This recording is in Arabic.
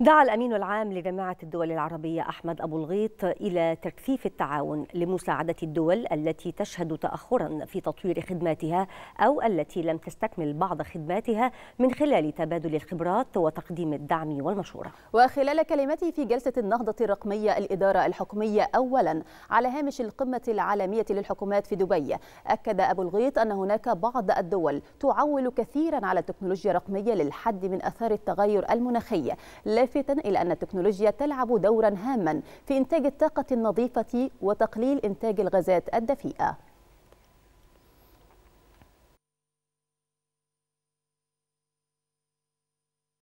دعا الأمين العام لجامعة الدول العربية أحمد أبو الغيط إلى تكثيف التعاون لمساعدة الدول التي تشهد تأخرا في تطوير خدماتها أو التي لم تستكمل بعض خدماتها من خلال تبادل الخبرات وتقديم الدعم والمشورة وخلال كلمته في جلسة النهضة الرقمية الإدارة الحكومية أولا على هامش القمة العالمية للحكومات في دبي أكد أبو الغيط أن هناك بعض الدول تعول كثيرا على التكنولوجيا الرقمية للحد من أثار التغير المناخي لافتا إلى أن التكنولوجيا تلعب دورا هاما في إنتاج الطاقة النظيفة وتقليل إنتاج الغازات الدفيئة